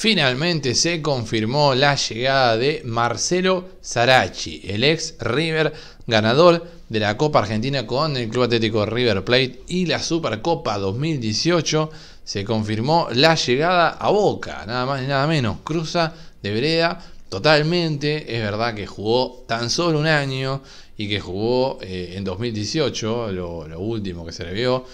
Finalmente se confirmó la llegada de Marcelo Sarachi, el ex River ganador de la Copa Argentina con el Club Atlético River Plate y la Supercopa 2018. Se confirmó la llegada a Boca, nada más y nada menos. Cruza de Breda totalmente. Es verdad que jugó tan solo un año y que jugó eh, en 2018, lo, último que se le vio.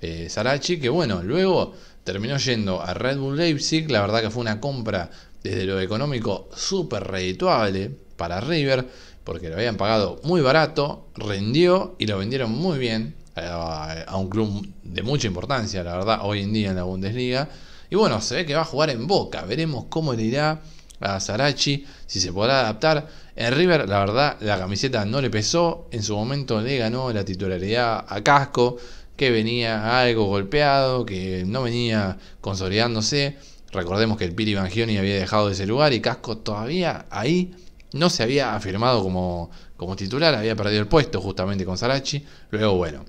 Eh, Sarachi, que bueno, luego terminó yendo a Red Bull Leipzig. La verdad que fue una compra desde lo económico súper redituable para River, porque lo habían pagado muy barato, rindió y lo vendieron muy bien eh, a, un club de mucha importancia, la verdad, hoy en día en la Bundesliga. Y bueno, se ve que va a jugar en Boca, veremos cómo le irá a Sarachi, si se podrá adaptar. En River, la verdad, la camiseta no le pesó. En su momento le ganó la titularidad a Casco que venía algo golpeado, que no venía consolidándose. Recordemos que el Piri Bangioni había dejado ese lugar y Casco todavía ahí no se había afirmado como, titular, había perdido el puesto justamente con Sarachi. Luego, bueno,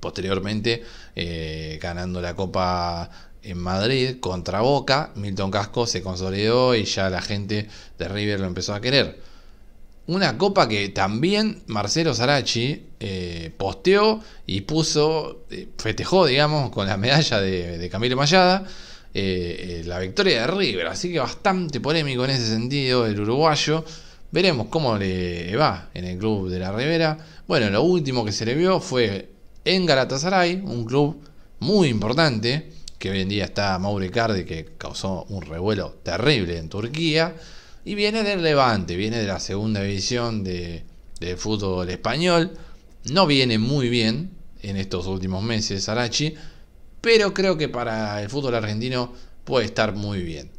posteriormente eh, ganando la Copa en Madrid contra Boca, Milton Casco se consolidó y ya la gente de River lo empezó a querer una copa que también Marcelo Sarachi eh, posteó y puso, eh, festejó, digamos, con la medalla de, Camilo Mayada, eh, la victoria de River. Así que bastante polémico en ese sentido el uruguayo. Veremos cómo le va en el club de la Rivera. Bueno, lo último que se le vio fue en Galatasaray, un club muy importante, que hoy en día está Mauro Icardi, que causó un revuelo terrible en Turquía. Y viene del Levante, viene de la segunda división de, fútbol español. No viene muy bien en estos últimos meses Arachi, pero creo que para el fútbol argentino puede estar muy bien.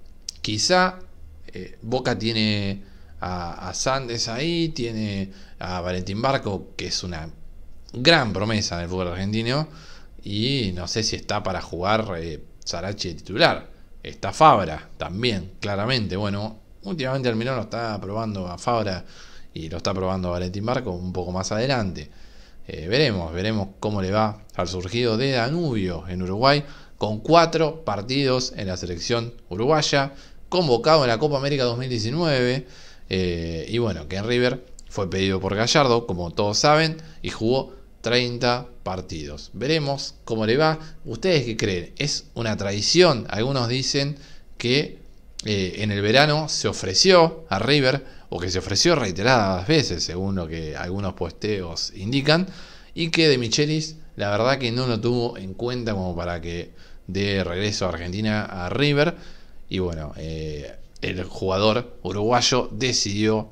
Quizá eh, Boca tiene a, Sandes ahí, tiene a Valentín Barco, que es una gran promesa en el fútbol argentino, y no sé si está para jugar eh, Sarachi de titular. Está Fabra también, claramente. Bueno, Últimamente menos lo está probando a Fabra y lo está probando a Valentín Marco un poco más adelante. Eh, veremos, veremos cómo le va al surgido de Danubio en Uruguay, con cuatro partidos en la selección uruguaya, convocado en la Copa América 2019. Eh, y bueno, que River fue pedido por Gallardo, como todos saben, y jugó 30 partidos. Veremos cómo le va. ¿Ustedes qué creen? ¿Es una traición? Algunos dicen que eh, en el verano se ofreció a River, o que se ofreció reiteradas veces, según lo que algunos posteos indican, y que de Michelis la verdad que no lo tuvo en cuenta como para que de regreso a Argentina a River. Y bueno, eh, el jugador uruguayo decidió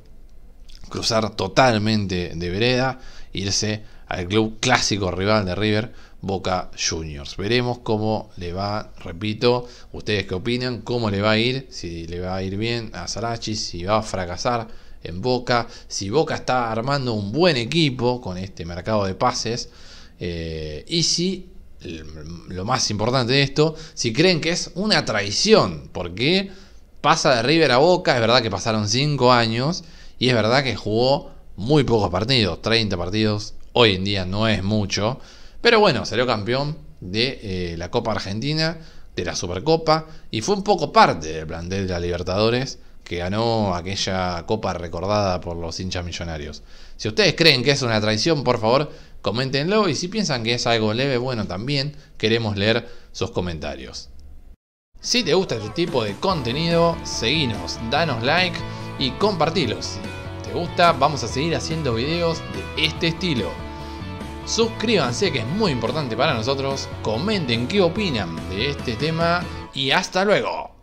cruzar totalmente de vereda, irse al club clásico rival de River, Boca Juniors. Veremos cómo le va, repito, ustedes qué opinan, cómo le va a ir, si le va a ir bien a Sarachi, si va a fracasar en Boca, si Boca está armando un buen equipo con este mercado de pases eh, y si, lo más importante de esto, si creen que es una traición, porque pasa de River a Boca, es verdad que pasaron 5 años y es verdad que jugó muy pocos partidos, 30 partidos, hoy en día no es mucho. Pero bueno, salió campeón de eh, la Copa Argentina, de la Supercopa, y fue un poco parte del plantel de la Libertadores que ganó aquella copa recordada por los hinchas millonarios. Si ustedes creen que es una traición, por favor, coméntenlo y si piensan que es algo leve, bueno, también queremos leer sus comentarios. Si te gusta este tipo de contenido, seguinos, danos like y compartilos. Si te gusta, vamos a seguir haciendo videos de este estilo. Suscríbanse que es muy importante para nosotros. Comenten qué opinan de este tema y hasta luego.